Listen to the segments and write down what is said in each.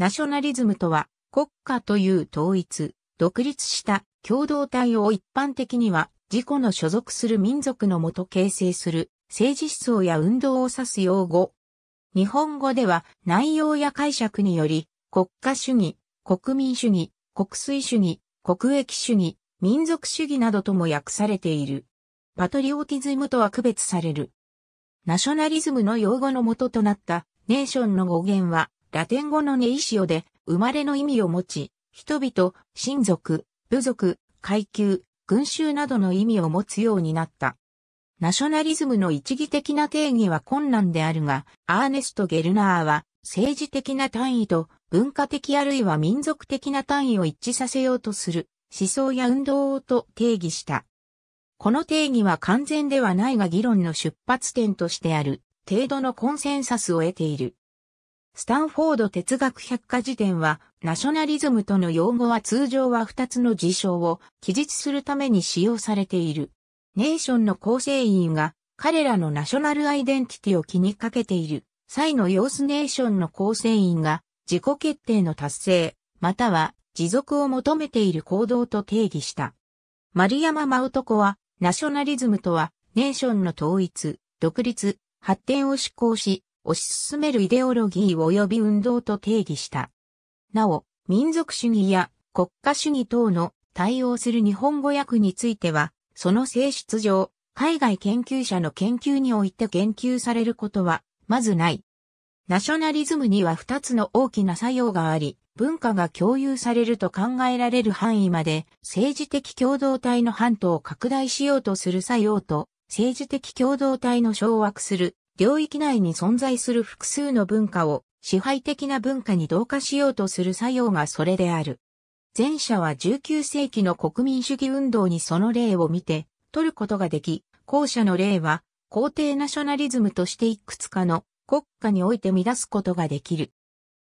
ナショナリズムとは、国家という統一、独立した共同体を一般的には、自己の所属する民族のもと形成する政治思想や運動を指す用語。日本語では内容や解釈により、国家主義、国民主義、国粋主義、国益主義、民族主義などとも訳されている。パトリオティズムとは区別される。ナショナリズムの用語の元となったネーションの語源はラテン語のネイシオで、生まれの意味を持ち、人々、親族、部族、階級、群衆などの意味を持つようになった。ナショナリズムの一義的な定義は困難であるが、アーネスト・ゲルナーは、政治的な単位と文化的あるいは民族的な単位を一致させようとする思想や運動をと定義した。この定義は完全ではないが議論の出発点としてある程度のコンセンサスを得ている。スタンフォード哲学百科事典は、ナショナリズムとの用語は通常は2つの事象を記述するために使用されている。ネーションの構成員が彼らのナショナルアイデンティティを気にかけている際の様子ネーションの構成員が自己決定の達成、または持続を求めている行動と定義した。丸山真男は、ナショナリズムとは、ネーションの統一、独立、発展を志向し、推し進めるイデオロギー及び運動と定義した。なお、民族主義や国家主義等の対応する日本語訳については、その性質上、海外研究者の研究において研究されることは、まずない。ナショナリズムには2つの大きな作用があり、文化が共有されると考えられる範囲まで政治的共同体の半島を拡大しようとする作用と政治的共同体の掌握する領域内に存在する複数の文化を支配的な文化に同化しようとする作用がそれである。前者は19世紀の国民主義運動にその例を見て取ることができ、後者の例は皇帝ナショナリズムとしていくつかの国家において乱すことができる。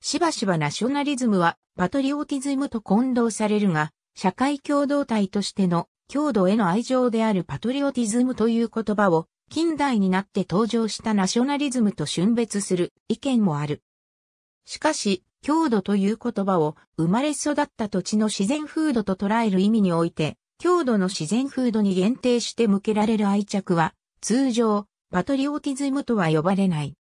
しばしばナショナリズムはパトリオティズムと混同されるが、社会共同体としての強度への愛情であるパトリオティズムという言葉を近代になって登場したナショナリズムと春別する意見もある。しかし、郷土という言葉を生まれ育った土地の自然風土と捉える意味において、郷土の自然風土に限定して向けられる愛着は、通常、パトリオティズムとは呼ばれない。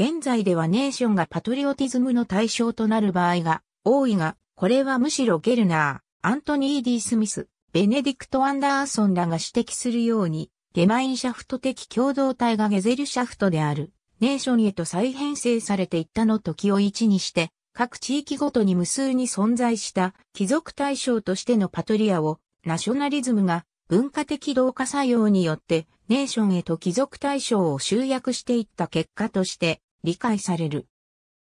現在ではネーションがパトリオティズムの対象となる場合が多いが、これはむしろゲルナー、アントニー・ディ・スミス、ベネディクト・アンダーソンらが指摘するように、ゲマインシャフト的共同体がゲゼルシャフトである、ネーションへと再編成されていったの時を一にして、各地域ごとに無数に存在した貴族対象としてのパトリアをナショナリズムが文化的同化作用によってネーションへと貴族対象を集約していった結果として理解される。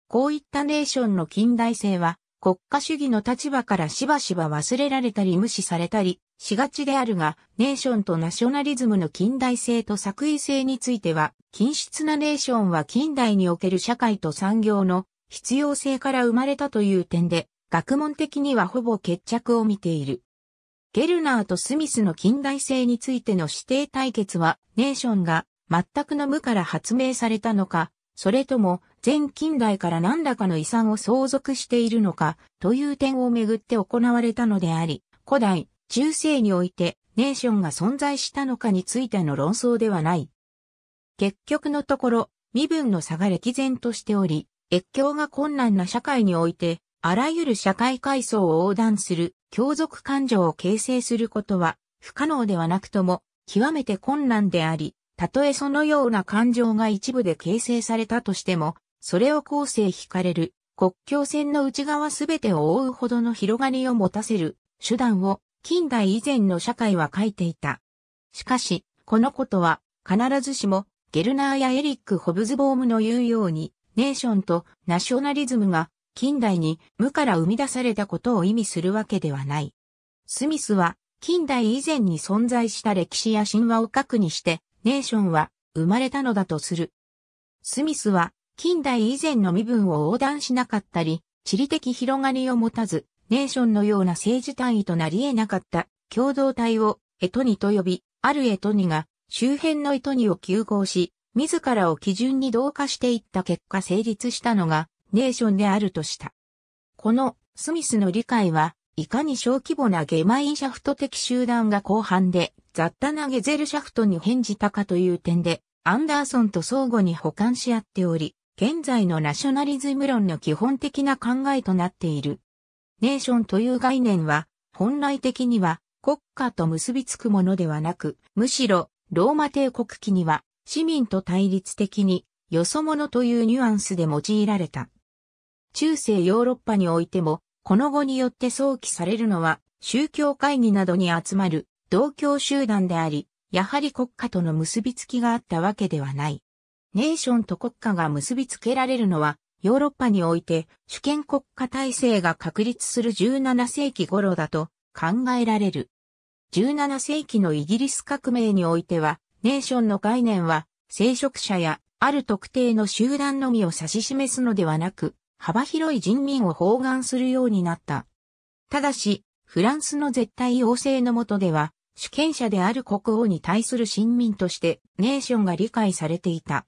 こういったネーションの近代性は国家主義の立場からしばしば忘れられたり無視されたりしがちであるが、ネーションとナショナリズムの近代性と作為性については、均質なネーションは近代における社会と産業の必要性から生まれたという点で、学問的にはほぼ決着を見ている。ゲルナーとスミスの近代性についての指定対決は、ネーションが全くの無から発明されたのか、それとも全近代から何らかの遺産を相続しているのか、という点をめぐって行われたのであり、古代、中世においてネーションが存在したのかについての論争ではない。結局のところ、身分の差が歴然としており、越境が困難な社会において、あらゆる社会階層を横断する、共属感情を形成することは、不可能ではなくとも、極めて困難であり、たとえそのような感情が一部で形成されたとしても、それを後世惹かれる、国境線の内側すべてを覆うほどの広がりを持たせる手段を近代以前の社会は書いていた。しかし、このことは、必ずしも、ゲルナーやエリック・ホブズボームの言うように、ネーションとナショナリズムが近代に無から生み出されたことを意味するわけではない。スミスは近代以前に存在した歴史や神話を核にしてネーションは生まれたのだとする。スミスは近代以前の身分を横断しなかったり、地理的広がりを持たず、ネーションのような政治単位となり得なかった共同体をエトニと呼び、あるエトニが周辺のエトニを休合し、自らを基準に同化していった結果成立したのがネーションであるとした。このスミスの理解は、いかに小規模なゲマインシャフト的集団が後半で雑多なゲゼルシャフトに返じたかという点で、アンダーソンと相互に補完し合っており、現在のナショナリズム論の基本的な考えとなっている。ネーションという概念は、本来的には国家と結びつくものではなく、むしろローマ帝国期には市民と対立的によそ者というニュアンスで用いられた。中世ヨーロッパにおいても、この語によって想起されるのは、宗教会議などに集まる同教集団であり、やはり国家との結びつきがあったわけではない。ネーションと国家が結びつけられるのは、ヨーロッパにおいて主権国家体制が確立する17世紀頃だと考えられる。17世紀のイギリス革命においては、ネーションの概念は、聖職者やある特定の集団のみを指し示すのではなく、幅広い人民を包含するようになった。ただし、フランスの絶対要請の下では、主権者である国王に対する臣民としてネーションが理解されていた。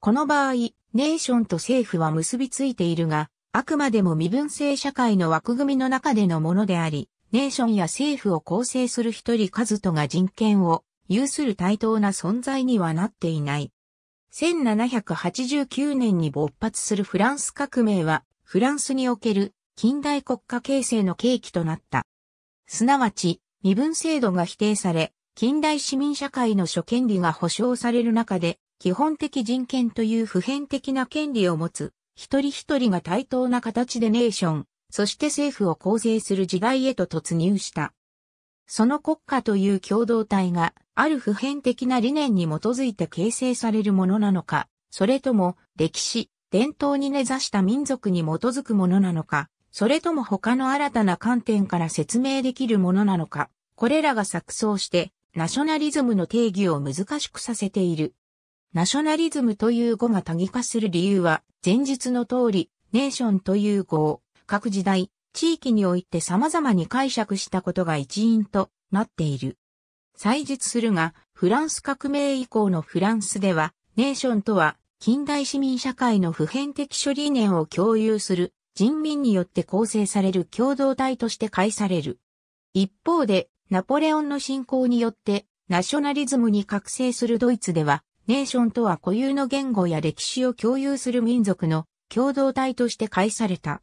この場合、ネーションと政府は結びついているが、あくまでも身分制社会の枠組みの中でのものであり、ネーションや政府を構成する一人数とが人権を有する対等な存在にはなっていない。1789年に勃発するフランス革命は、フランスにおける近代国家形成の契機となった。すなわち、身分制度が否定され、近代市民社会の諸権利が保障される中で、基本的人権という普遍的な権利を持つ、一人一人が対等な形でネーション、そして政府を構成する時代へと突入した。その国家という共同体が、ある普遍的な理念に基づいて形成されるものなのか、それとも、歴史、伝統に根ざした民族に基づくものなのか、それとも他の新たな観点から説明できるものなのか、これらが錯綜して、ナショナリズムの定義を難しくさせている。ナショナリズムという語が多義化する理由は、前述の通り、ネーションという語を、各時代、地域において様々に解釈したことが一因となっている。祭述するが、フランス革命以降のフランスでは、ネーションとは、近代市民社会の普遍的諸理念を共有する、人民によって構成される共同体として介される。一方で、ナポレオンの侵攻によって、ナショナリズムに覚醒するドイツでは、ネーションとは固有の言語や歴史を共有する民族の共同体として介された。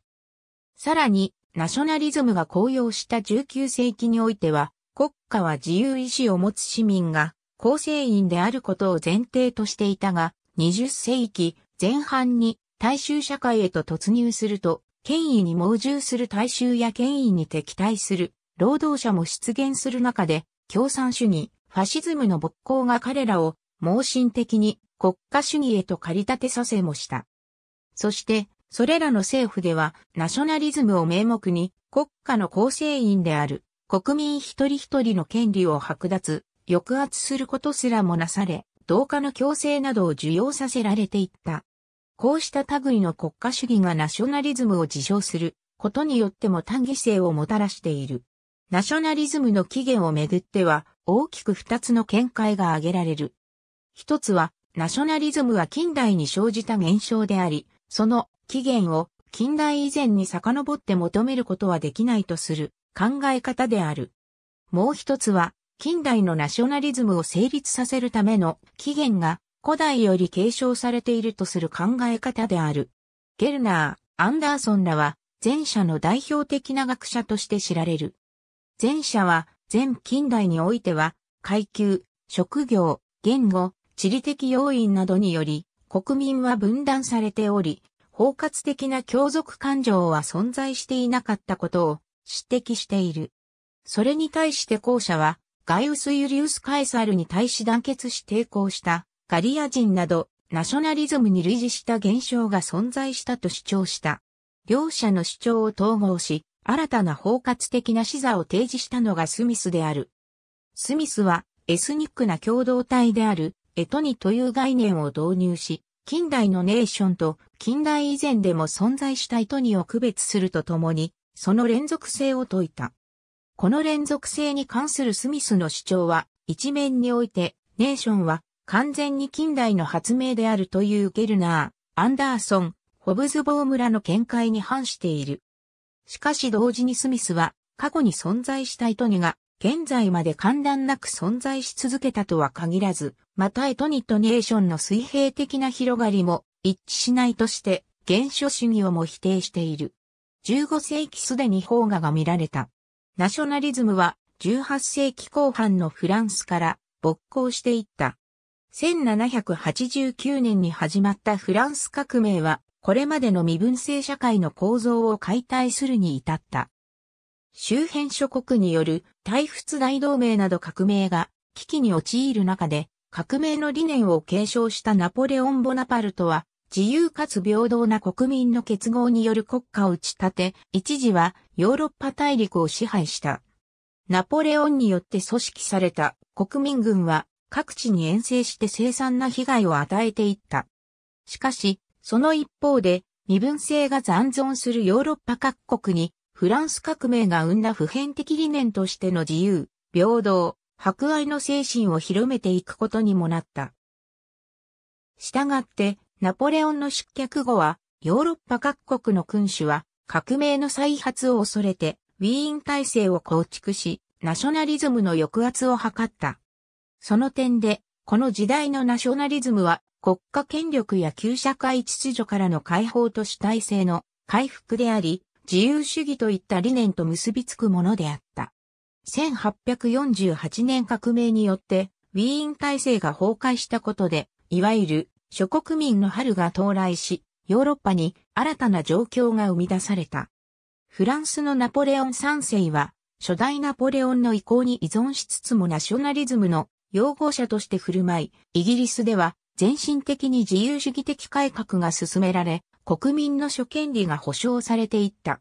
さらに、ナショナリズムが高揚した19世紀においては、国家は自由意志を持つ市民が構成員であることを前提としていたが、20世紀前半に大衆社会へと突入すると、権威に盲従する大衆や権威に敵対する労働者も出現する中で、共産主義、ファシズムの勃興が彼らを盲信的に国家主義へと駆り立てさせもした。そして、それらの政府では、ナショナリズムを名目に、国家の構成員である、国民一人一人の権利を剥奪、抑圧することすらもなされ、同化の強制などを受容させられていった。こうした類の国家主義がナショナリズムを自称することによっても単義性をもたらしている。ナショナリズムの起源をめぐっては大きく二つの見解が挙げられる。一つは、ナショナリズムは近代に生じた現象であり、その起源を近代以前に遡って求めることはできないとする考え方である。もう一つは、近代のナショナリズムを成立させるための起源が古代より継承されているとする考え方である。ゲルナー、アンダーソンらは前者の代表的な学者として知られる。前者は全近代においては階級、職業、言語、地理的要因などにより、国民は分断されており、包括的な共属感情は存在していなかったことを指摘している。それに対して後者は、ガイウス・ユリウス・カエサルに対し団結し抵抗したガリア人などナショナリズムに類似した現象が存在したと主張した。両者の主張を統合し、新たな包括的な視座を提示したのがスミスである。スミスはエスニックな共同体であるエトニという概念を導入し、近代のネーションと近代以前でも存在したエトニを区別するとともに、その連続性を説いた。この連続性に関するスミスの主張は、一面において、ネーションは完全に近代の発明であるというゲルナー、アンダーソン、ホブズ・ボームの見解に反している。しかし同時にスミスは過去に存在したエトにが現在まで寒暖なく存在し続けたとは限らず、またエトニットネーションの水平的な広がりも一致しないとして、原初主義をも否定している。15世紀すでに邦画が見られた。ナショナリズムは18世紀後半のフランスから勃興していった。1789年に始まったフランス革命は、これまでの身分制社会の構造を解体するに至った。周辺諸国による大仏大同盟など革命が危機に陥る中で革命の理念を継承したナポレオン・ボナパルトは自由かつ平等な国民の結合による国家を打ち立て、一時はヨーロッパ大陸を支配した。ナポレオンによって組織された国民軍は各地に遠征して凄惨な被害を与えていった。しかし、その一方で身分制が残存するヨーロッパ各国にフランス革命が生んだ普遍的理念としての自由、平等、博愛の精神を広めていくことにもなった。したがって、ナポレオンの出脚後は、ヨーロッパ各国の君主は、革命の再発を恐れて、ウィーン体制を構築し、ナショナリズムの抑圧を図った。その点で、この時代のナショナリズムは、国家権力や旧社会秩序からの解放と主体性の回復であり、自由主義といった理念と結びつくものであった。1848年革命によって、ウィーン体制が崩壊したことで、いわゆる諸国民の春が到来し、ヨーロッパに新たな状況が生み出された。フランスのナポレオン三世は、初代ナポレオンの意向に依存しつつもナショナリズムの擁護者として振る舞い、イギリスでは全身的に自由主義的改革が進められ、国民の諸権利が保障されていった。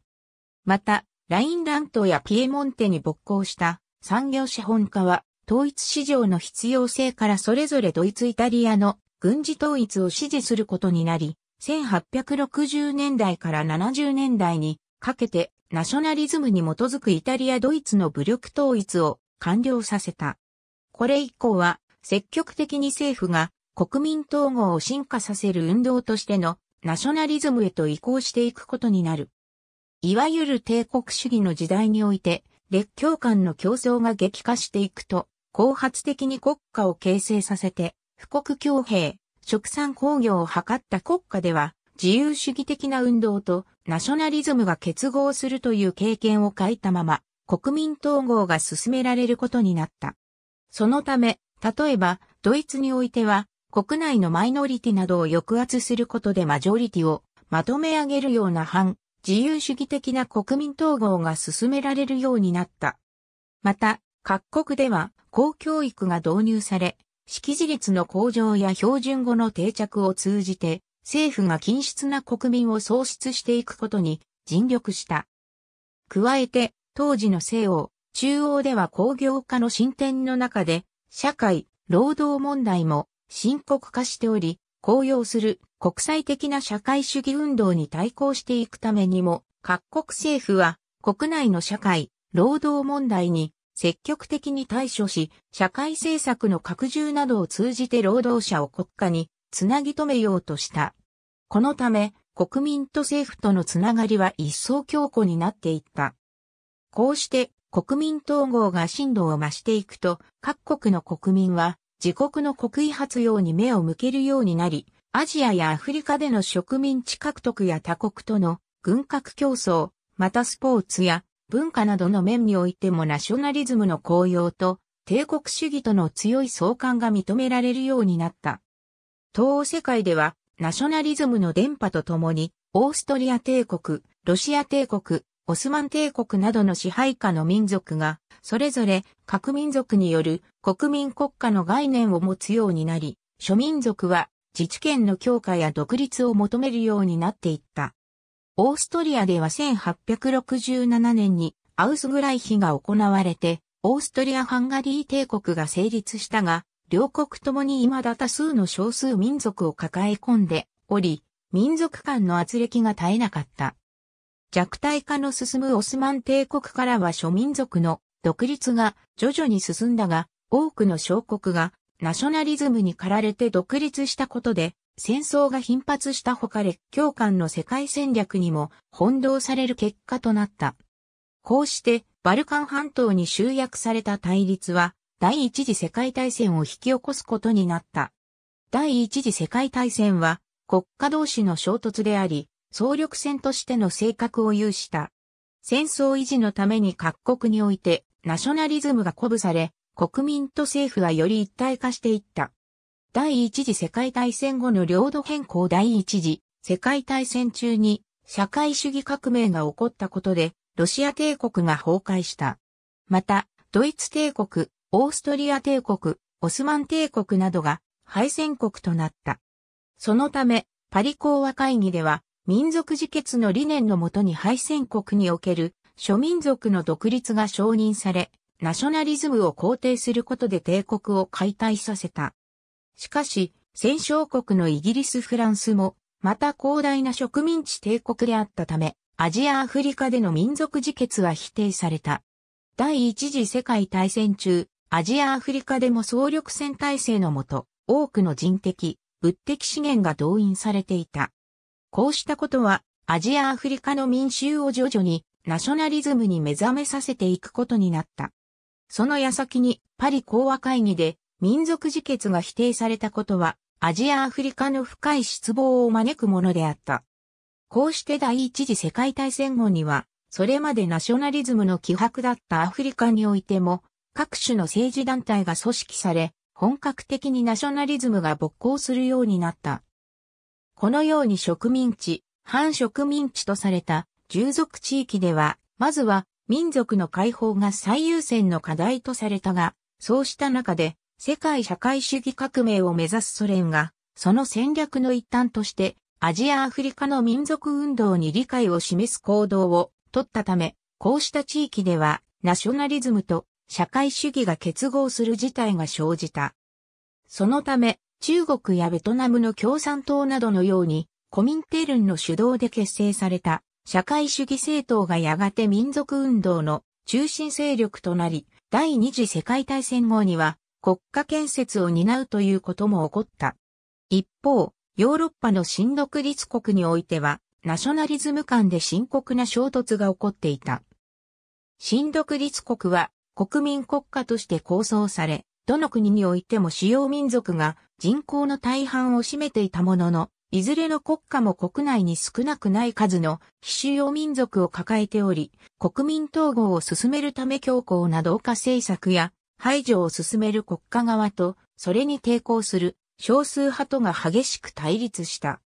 また、ラインラントやピエモンテに勃興した産業資本家は、統一市場の必要性からそれぞれドイツ・イタリアの軍事統一を支持することになり、1860年代から70年代にかけてナショナリズムに基づくイタリア・ドイツの武力統一を完了させた。これ以降は積極的に政府が国民統合を進化させる運動としてのナショナリズムへと移行していくことになる。いわゆる帝国主義の時代において、列強間の競争が激化していくと、後発的に国家を形成させて、富国強兵、食産工業を図った国家では、自由主義的な運動とナショナリズムが結合するという経験を欠いたまま、国民統合が進められることになった。そのため、例えば、ドイツにおいては、国内のマイノリティなどを抑圧することでマジョリティをまとめ上げるような反自由主義的な国民統合が進められるようになった。また、各国では公教育が導入され、識字率の向上や標準語の定着を通じて、政府が均質な国民を創出していくことに尽力した。加えて、当時の西欧、中央では工業化の進展の中で、社会、労働問題も深刻化しており、高揚する国際的な社会主義運動に対抗していくためにも、各国政府は国内の社会、労働問題に積極的に対処し、社会政策の拡充などを通じて労働者を国家につなぎ止めようとした。このため、国民と政府とのつながりは一層強固になっていった。こうして、国民統合が進路を増していくと、各国の国民は、自国の国威発揚に目を向けるようになり、アジアやアフリカでの植民地獲得や他国との軍拡競争、またスポーツや文化などの面においてもナショナリズムの高揚と帝国主義との強い相関が認められるようになった。東欧世界ではナショナリズムの伝播とともに、オーストリア帝国、ロシア帝国、オスマン帝国などの支配下の民族が、それぞれ各民族による国民国家の概念を持つようになり、諸民族は自治権の強化や独立を求めるようになっていった。オーストリアでは1867年にアウスグライヒが行われて、オーストリア・ハンガリー帝国が成立したが、両国ともに未だ多数の少数民族を抱え込んでおり、民族間の圧力が絶えなかった。弱体化の進むオスマン帝国からは諸民族の独立が徐々に進んだが、多くの小国がナショナリズムに駆られて独立したことで、戦争が頻発したほか列強間の世界戦略にも翻弄される結果となった。こうして、バルカン半島に集約された対立は、第一次世界大戦を引き起こすことになった。第一次世界大戦は、国家同士の衝突であり、総力戦としての性格を有した。戦争維持のために各国においてナショナリズムが鼓舞され、国民と政府はより一体化していった。第一次世界大戦後の領土変更第一次世界大戦中に社会主義革命が起こったことでロシア帝国が崩壊した。また、ドイツ帝国、オーストリア帝国、オスマン帝国などが敗戦国となった。そのため、パリ講和会議では民族自決の理念のもとに敗戦国における諸民族の独立が承認され、ナショナリズムを肯定することで帝国を解体させた。しかし、戦勝国のイギリス・フランスも、また広大な植民地帝国であったため、アジア・アフリカでの民族自決は否定された。第一次世界大戦中、アジア・アフリカでも総力戦体制のもと、多くの人的、物的資源が動員されていた。こうしたことは、アジア・アフリカの民衆を徐々にナショナリズムに目覚めさせていくことになった。その矢先にパリ講和会議で民族自決が否定されたことはアジア・アフリカの深い失望を招くものであった。こうして第一次世界大戦後には、それまでナショナリズムの希薄だったアフリカにおいても、各種の政治団体が組織され、本格的にナショナリズムが勃興するようになった。このように植民地、反植民地とされた従属地域では、まずは民族の解放が最優先の課題とされたが、そうした中で世界社会主義革命を目指すソ連が、その戦略の一端としてアジア・アフリカの民族運動に理解を示す行動を取ったため、こうした地域ではナショナリズムと社会主義が結合する事態が生じた。そのため、中国やベトナムの共産党などのように、コミンテルンの主導で結成された社会主義政党がやがて民族運動の中心勢力となり、第二次世界大戦後には国家建設を担うということも起こった。一方、ヨーロッパの新独立国においては、ナショナリズム間で深刻な衝突が起こっていた。新独立国は国民国家として構想され、どの国においても主要民族が人口の大半を占めていたものの、いずれの国家も国内に少なくない数の非主要民族を抱えており、国民統合を進めるため強硬な同化政策や排除を進める国家側と、それに抵抗する少数派とが激しく対立した。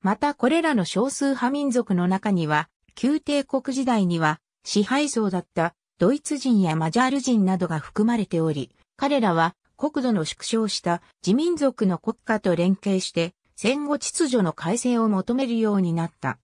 またこれらの少数派民族の中には、旧帝国時代には支配層だったドイツ人やマジャール人などが含まれており、彼らは国土の縮小した自民族の国家と連携して戦後秩序の改正を求めるようになった。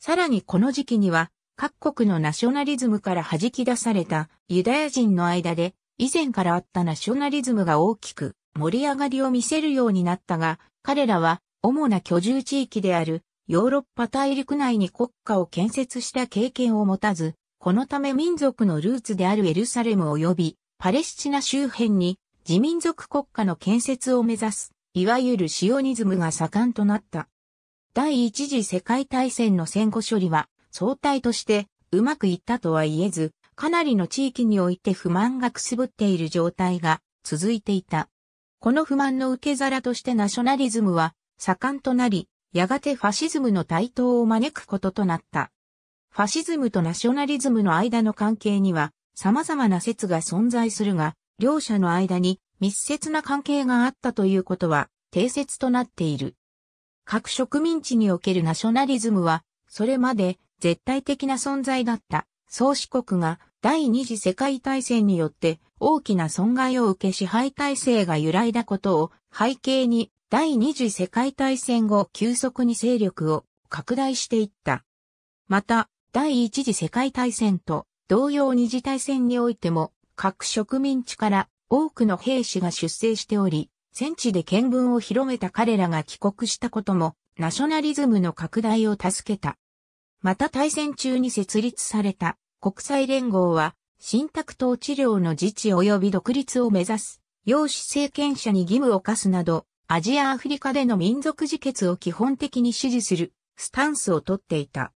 さらにこの時期には各国のナショナリズムから弾き出されたユダヤ人の間で以前からあったナショナリズムが大きく盛り上がりを見せるようになったが、彼らは主な居住地域であるヨーロッパ大陸内に国家を建設した経験を持たず、このため民族のルーツであるエルサレム及びパレスチナ周辺に自民族国家の建設を目指す、いわゆるシオニズムが盛んとなった。第一次世界大戦の戦後処理は、総体としてうまくいったとは言えず、かなりの地域において不満がくすぶっている状態が続いていた。この不満の受け皿としてナショナリズムは盛んとなり、やがてファシズムの台頭を招くこととなった。ファシズムとナショナリズムの間の関係には様々な説が存在するが、両者の間に密接な関係があったということは定説となっている。各植民地におけるナショナリズムは、それまで絶対的な存在だった宗主国が第二次世界大戦によって大きな損害を受け支配体制が揺らいだことを背景に第二次世界大戦後急速に勢力を拡大していった。また、第一次世界大戦と同様二次大戦においても各植民地から多くの兵士が出征しており、戦地で見聞を広めた彼らが帰国したことも、ナショナリズムの拡大を助けた。また大戦中に設立された国際連合は、新託等治療の自治及び独立を目指す、養子政権者に義務を課すなど、アジアアフリカでの民族自決を基本的に支持するスタンスをとっていた。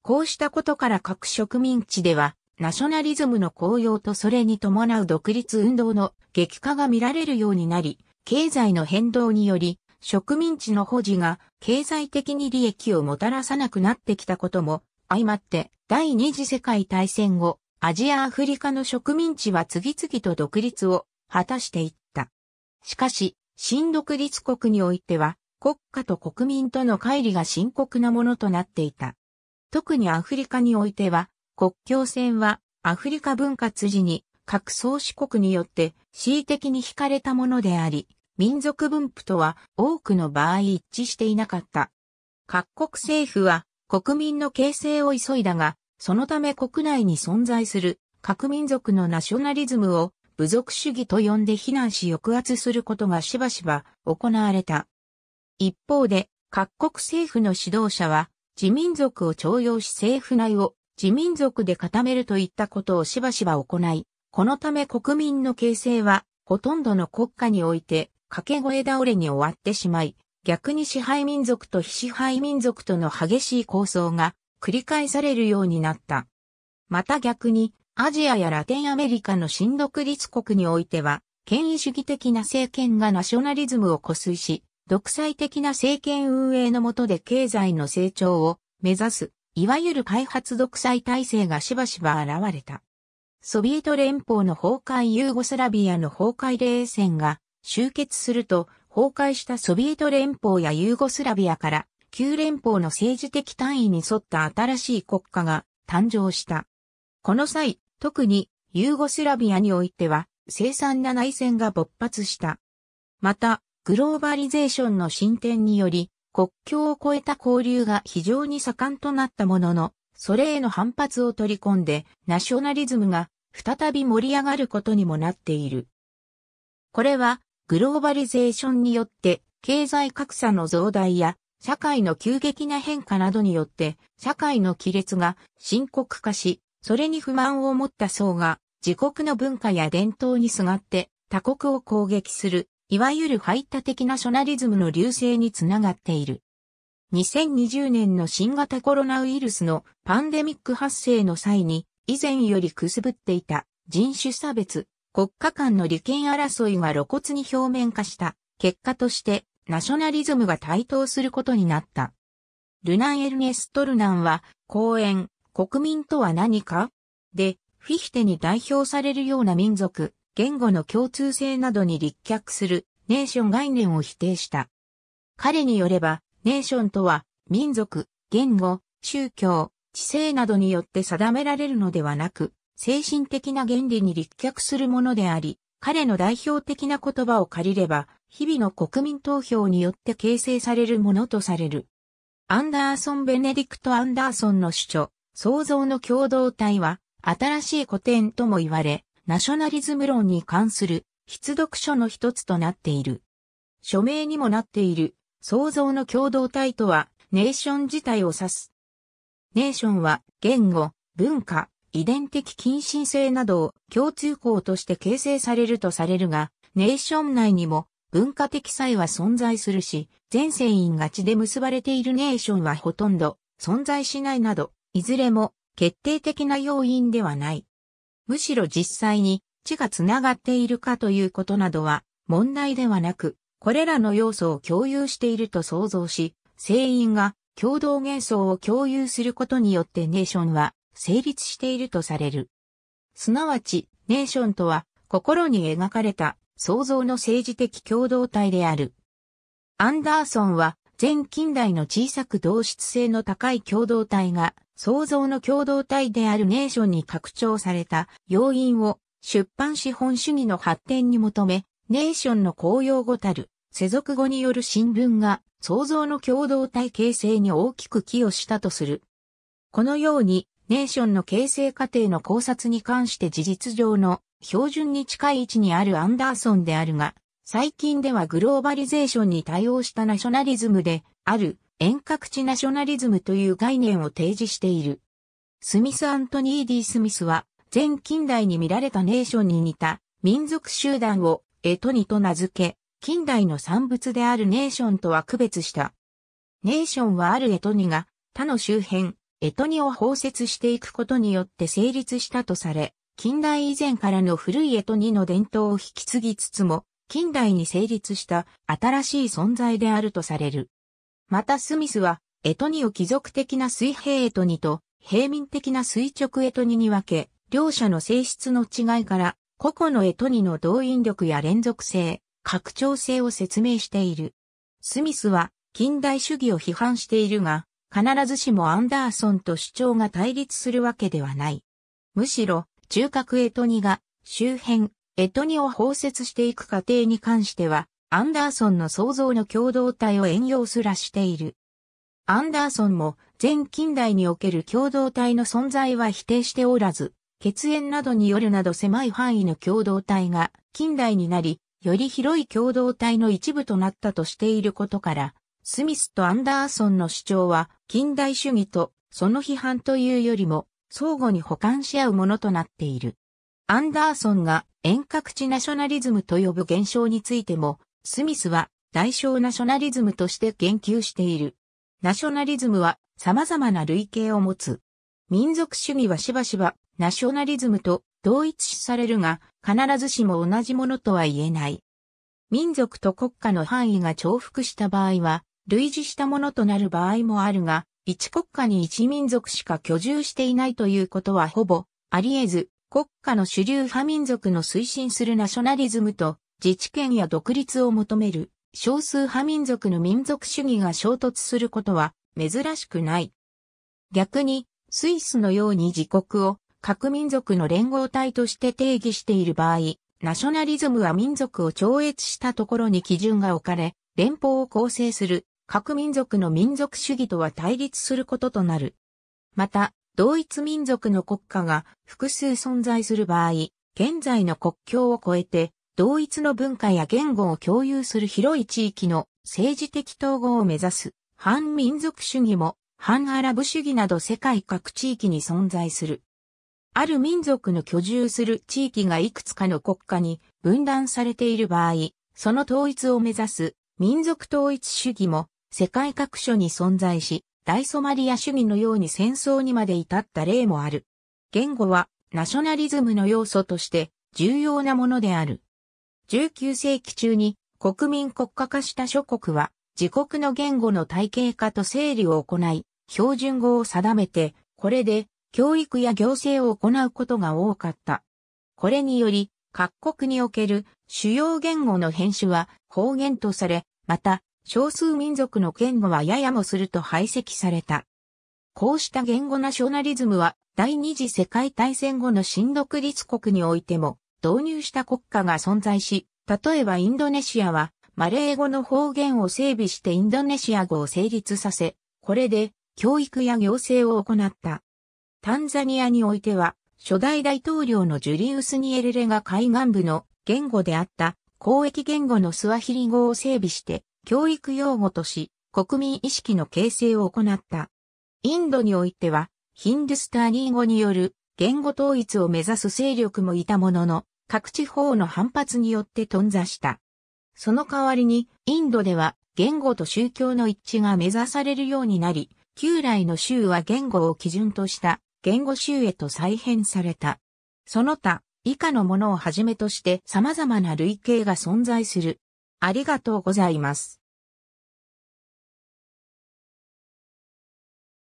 こうしたことから各植民地ではナショナリズムの高揚とそれに伴う独立運動の激化が見られるようになり、経済の変動により、植民地の保持が経済的に利益をもたらさなくなってきたことも相まって第二次世界大戦後、アジア・アフリカの植民地は次々と独立を果たしていった。しかし、新独立国においては国家と国民との乖離が深刻なものとなっていた。特にアフリカにおいては国境線はアフリカ文化時に各宗主国によって恣意的に惹かれたものであり、民族分布とは多くの場合一致していなかった。各国政府は国民の形成を急いだが、そのため国内に存在する各民族のナショナリズムを部族主義と呼んで非難し抑圧することがしばしば行われた。一方で各国政府の指導者は自民族を徴用し政府内を自民族で固めるといったことをしばしば行い、このため国民の形成は、ほとんどの国家において、掛け声倒れに終わってしまい、逆に支配民族と非支配民族との激しい抗争が繰り返されるようになった。また逆に、アジアやラテンアメリカの新独立国においては、権威主義的な政権がナショナリズムを固推し、独裁的な政権運営の下で経済の成長を目指すいわゆる開発独裁体制がしばしば現れた。ソビエト連邦の崩壊ユーゴスラビアの崩壊冷戦が終結すると崩壊したソビエト連邦やユーゴスラビアから旧連邦の政治的単位に沿った新しい国家が誕生した。この際、特にユーゴスラビアにおいては生産な内戦が勃発した。また、グローバリゼーションの進展により、国境を越えた交流が非常に盛んとなったものの、それへの反発を取り込んで、ナショナリズムが再び盛り上がることにもなっている。これは、グローバリゼーションによって、経済格差の増大や、社会の急激な変化などによって、社会の亀裂が深刻化し、それに不満を持った層が、自国の文化や伝統にすがって、他国を攻撃するいわゆる排他的ナショナリズムの流星につながっている。2020年の新型コロナウイルスのパンデミック発生の際に、以前よりくすぶっていた人種差別、国家間の利権争いが露骨に表面化した結果としてナショナリズムが台頭することになった。ルナン・エルネスト・ルナンは公演、国民とは何かで、フィヒテに代表されるような民族、言語の共通性などに立脚するネーション概念を否定した。彼によれば、ネーションとは民族、言語、宗教、知性などによって定められるのではなく、精神的な原理に立脚するものであり、彼の代表的な言葉を借りれば、日々の国民投票によって形成されるものとされる。アンダーソン・ベネディクト・アンダーソンの主張、創造の共同体は、新しい古典とも言われ、ナショナリズム論に関する必読書の一つとなっている。署名にもなっている創造の共同体とはネーション自体を指す。ネーションは言語、文化、遺伝的近親性などを共通項として形成されるとされるが、ネーション内にも文化的差異は存在するし、全船員が血で結ばれているネーションはほとんど存在しないなど、いずれも決定的な要因ではない。むしろ実際に地が繋がっているかということなどは問題ではなく、これらの要素を共有していると想像し、聖因が共同幻想を共有することによってネーションは成立しているとされる。すなわち、ネーションとは心に描かれた創造の政治的共同体である。アンダーソンは全近代の小さく同質性の高い共同体が、創造の共同体であるネーションに拡張された要因を出版資本主義の発展に求め、ネーションの公用語たる世俗語による新聞が創造の共同体形成に大きく寄与したとする。このように、ネーションの形成過程の考察に関して事実上の標準に近い位置にあるアンダーソンであるが、最近ではグローバリゼーションに対応したナショナリズムである遠隔地ナショナリズムという概念を提示している。スミス・アントニー・ディ・スミスは全近代に見られたネーションに似た民族集団をエトニと名付け、近代の産物であるネーションとは区別した。ネーションはあるエトニが他の周辺、エトニを包摂していくことによって成立したとされ、近代以前からの古いエトニの伝統を引き継ぎつつも、近代に成立した新しい存在であるとされる。またスミスは、エトニを貴族的な水平エトニと平民的な垂直エトニに分け、両者の性質の違いから、個々のエトニの動員力や連続性、拡張性を説明している。スミスは近代主義を批判しているが、必ずしもアンダーソンと主張が対立するわけではない。むしろ、中核エトニが周辺、エトニを包摂していく過程に関しては、アンダーソンの創造の共同体を援用すらしている。アンダーソンも全近代における共同体の存在は否定しておらず、血縁などによるなど狭い範囲の共同体が近代になり、より広い共同体の一部となったとしていることから、スミスとアンダーソンの主張は近代主義とその批判というよりも相互に補完し合うものとなっている。アンダーソンが遠隔地ナショナリズムと呼ぶ現象についても、スミスは代償ナショナリズムとして言及している。ナショナリズムは様々な類型を持つ。民族主義はしばしばナショナリズムと同一視されるが、必ずしも同じものとは言えない。民族と国家の範囲が重複した場合は、類似したものとなる場合もあるが、一国家に一民族しか居住していないということはほぼあり得ず、国家の主流派民族の推進するナショナリズムと自治権や独立を求める少数派民族の民族主義が衝突することは珍しくない。逆にスイスのように自国を各民族の連合体として定義している場合、ナショナリズムは民族を超越したところに基準が置かれ、連邦を構成する各民族の民族主義とは対立することとなる。また、同一民族の国家が複数存在する場合、現在の国境を越えて、同一の文化や言語を共有する広い地域の政治的統合を目指す、反民族主義も、反アラブ主義など世界各地域に存在する。ある民族の居住する地域がいくつかの国家に分断されている場合、その統一を目指す民族統一主義も世界各所に存在し、大ソマリア主義のように戦争にまで至った例もある。言語はナショナリズムの要素として重要なものである。19世紀中に国民国家化した諸国は自国の言語の体系化と整理を行い、標準語を定めて、これで教育や行政を行うことが多かった。これにより、各国における主要言語の編集は方言とされ、また少数民族の言語はややもすると排斥された。こうした言語ナショナリズムは第二次世界大戦後の新独立国においても導入した国家が存在し、例えばインドネシアはマレー語の方言を整備してインドネシア語を成立させ、これで教育や行政を行った。タンザニアにおいては、初代大統領のジュリウス・ニエレレが海岸部の言語であった、交易言語のスワヒリ語を整備して、教育用語とし、国民意識の形成を行った。インドにおいては、ヒンドゥスターニー語による言語統一を目指す勢力もいたものの、各地方の反発によって頓挫した。その代わりに、インドでは言語と宗教の一致が目指されるようになり、旧来の州は言語を基準とした言語州へと再編された。その他、以下のものをはじめとして様々な類型が存在する。ありがとうございます。